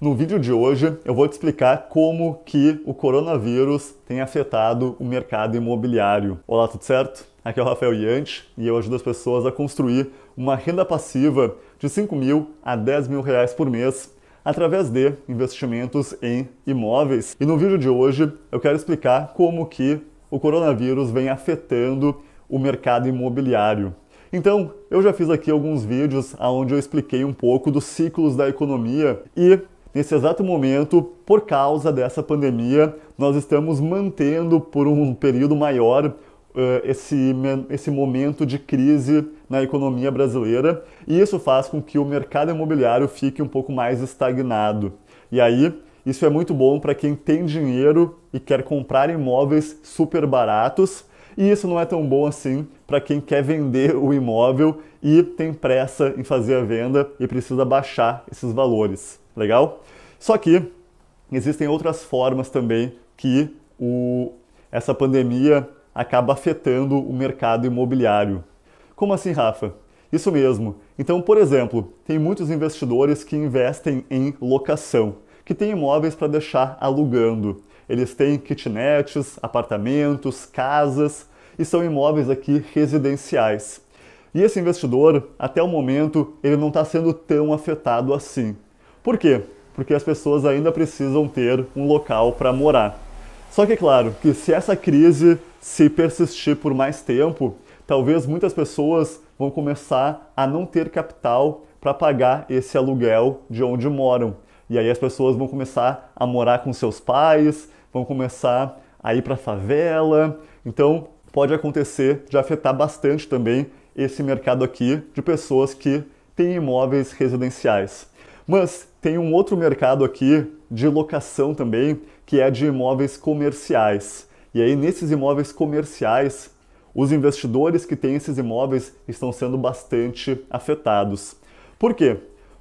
No vídeo de hoje eu vou te explicar como que o coronavírus tem afetado o mercado imobiliário. Olá, tudo certo? Aqui é o Rafael Yante e eu ajudo as pessoas a construir uma renda passiva de 5 mil a 10 mil reais por mês através de investimentos em imóveis. E no vídeo de hoje eu quero explicar como que o coronavírus vem afetando o mercado imobiliário. Então, eu já fiz aqui alguns vídeos onde eu expliquei um pouco dos ciclos da economia e Nesse exato momento, por causa dessa pandemia, nós estamos mantendo por um período maior eh, esse, esse momento de crise na economia brasileira e isso faz com que o mercado imobiliário fique um pouco mais estagnado. E aí, isso é muito bom para quem tem dinheiro e quer comprar imóveis super baratos, e isso não é tão bom assim para quem quer vender o imóvel e tem pressa em fazer a venda e precisa baixar esses valores. Legal? Só que existem outras formas também que o, essa pandemia acaba afetando o mercado imobiliário. Como assim, Rafa? Isso mesmo. Então, por exemplo, tem muitos investidores que investem em locação, que têm imóveis para deixar alugando. Eles têm kitnetes, apartamentos, casas e são imóveis aqui residenciais. E esse investidor, até o momento, ele não está sendo tão afetado assim. Por quê? Porque as pessoas ainda precisam ter um local para morar. Só que é claro que se essa crise se persistir por mais tempo, talvez muitas pessoas vão começar a não ter capital para pagar esse aluguel de onde moram. E aí as pessoas vão começar a morar com seus pais, vão começar a ir para a favela. Então pode acontecer de afetar bastante também esse mercado aqui de pessoas que têm imóveis residenciais. Mas tem um outro mercado aqui de locação também, que é de imóveis comerciais. E aí, nesses imóveis comerciais, os investidores que têm esses imóveis estão sendo bastante afetados. Por quê?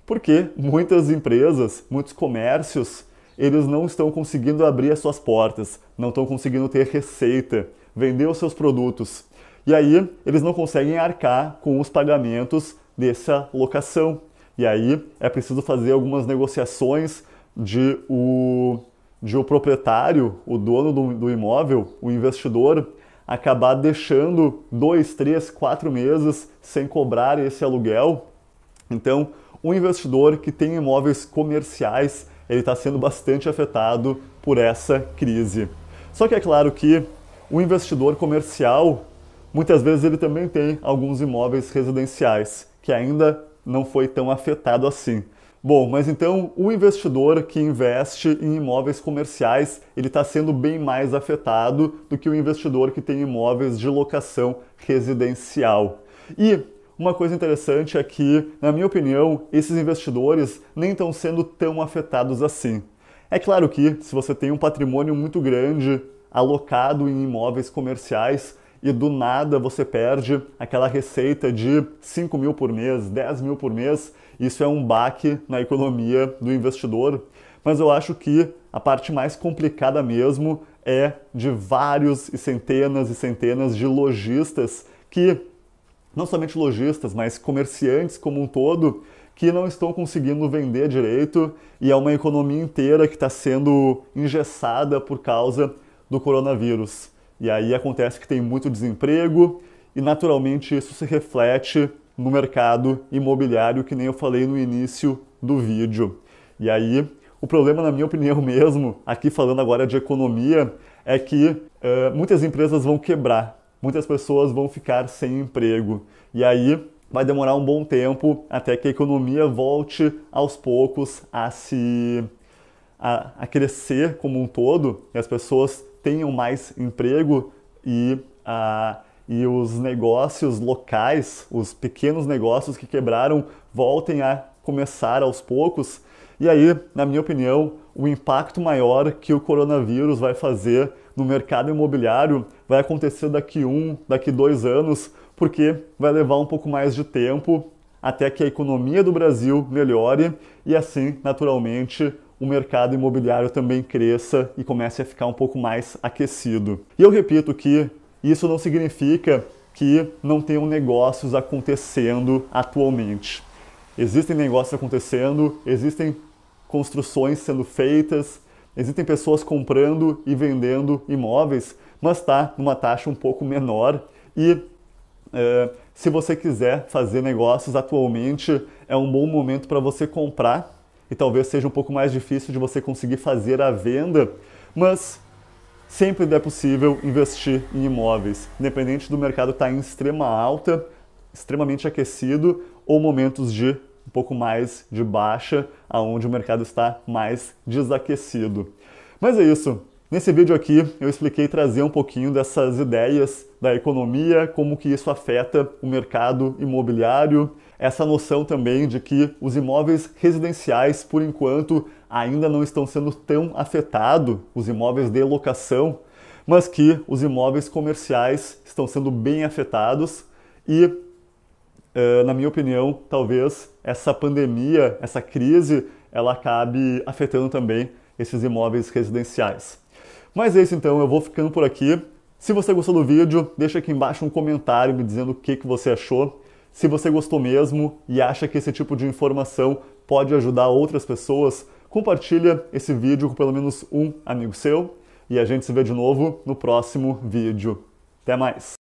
Porque muitas empresas, muitos comércios, eles não estão conseguindo abrir as suas portas, não estão conseguindo ter receita, vender os seus produtos. E aí, eles não conseguem arcar com os pagamentos dessa locação. E aí é preciso fazer algumas negociações de o, de o proprietário, o dono do, do imóvel, o investidor, acabar deixando dois, três, quatro meses sem cobrar esse aluguel. Então, o investidor que tem imóveis comerciais, ele está sendo bastante afetado por essa crise. Só que é claro que o investidor comercial, muitas vezes ele também tem alguns imóveis residenciais que ainda não foi tão afetado assim. Bom, mas então o investidor que investe em imóveis comerciais, ele está sendo bem mais afetado do que o investidor que tem imóveis de locação residencial. E uma coisa interessante é que, na minha opinião, esses investidores nem estão sendo tão afetados assim. É claro que, se você tem um patrimônio muito grande alocado em imóveis comerciais, e do nada você perde aquela receita de 5 mil por mês, 10 mil por mês. Isso é um baque na economia do investidor. Mas eu acho que a parte mais complicada mesmo é de vários e centenas e centenas de lojistas que, não somente lojistas, mas comerciantes como um todo, que não estão conseguindo vender direito e é uma economia inteira que está sendo engessada por causa do coronavírus. E aí acontece que tem muito desemprego e naturalmente isso se reflete no mercado imobiliário, que nem eu falei no início do vídeo. E aí, o problema, na minha opinião mesmo, aqui falando agora de economia, é que uh, muitas empresas vão quebrar, muitas pessoas vão ficar sem emprego. E aí vai demorar um bom tempo até que a economia volte aos poucos a se a, a crescer como um todo e as pessoas tenham mais emprego e, ah, e os negócios locais, os pequenos negócios que quebraram, voltem a começar aos poucos. E aí, na minha opinião, o impacto maior que o coronavírus vai fazer no mercado imobiliário vai acontecer daqui um, daqui dois anos, porque vai levar um pouco mais de tempo até que a economia do Brasil melhore e assim, naturalmente, o mercado imobiliário também cresça e comece a ficar um pouco mais aquecido. E eu repito que isso não significa que não tenham negócios acontecendo atualmente. Existem negócios acontecendo, existem construções sendo feitas, existem pessoas comprando e vendendo imóveis, mas está numa taxa um pouco menor e é, se você quiser fazer negócios atualmente, é um bom momento para você comprar e talvez seja um pouco mais difícil de você conseguir fazer a venda, mas sempre é possível investir em imóveis, independente do mercado estar tá em extrema alta, extremamente aquecido ou momentos de um pouco mais de baixa, aonde o mercado está mais desaquecido. Mas é isso. Nesse vídeo aqui eu expliquei trazer um pouquinho dessas ideias da economia, como que isso afeta o mercado imobiliário, essa noção também de que os imóveis residenciais, por enquanto, ainda não estão sendo tão afetados, os imóveis de locação, mas que os imóveis comerciais estão sendo bem afetados e, eh, na minha opinião, talvez essa pandemia, essa crise, ela acabe afetando também esses imóveis residenciais. Mas é isso então, eu vou ficando por aqui. Se você gostou do vídeo, deixa aqui embaixo um comentário me dizendo o que, que você achou. Se você gostou mesmo e acha que esse tipo de informação pode ajudar outras pessoas, compartilha esse vídeo com pelo menos um amigo seu e a gente se vê de novo no próximo vídeo. Até mais!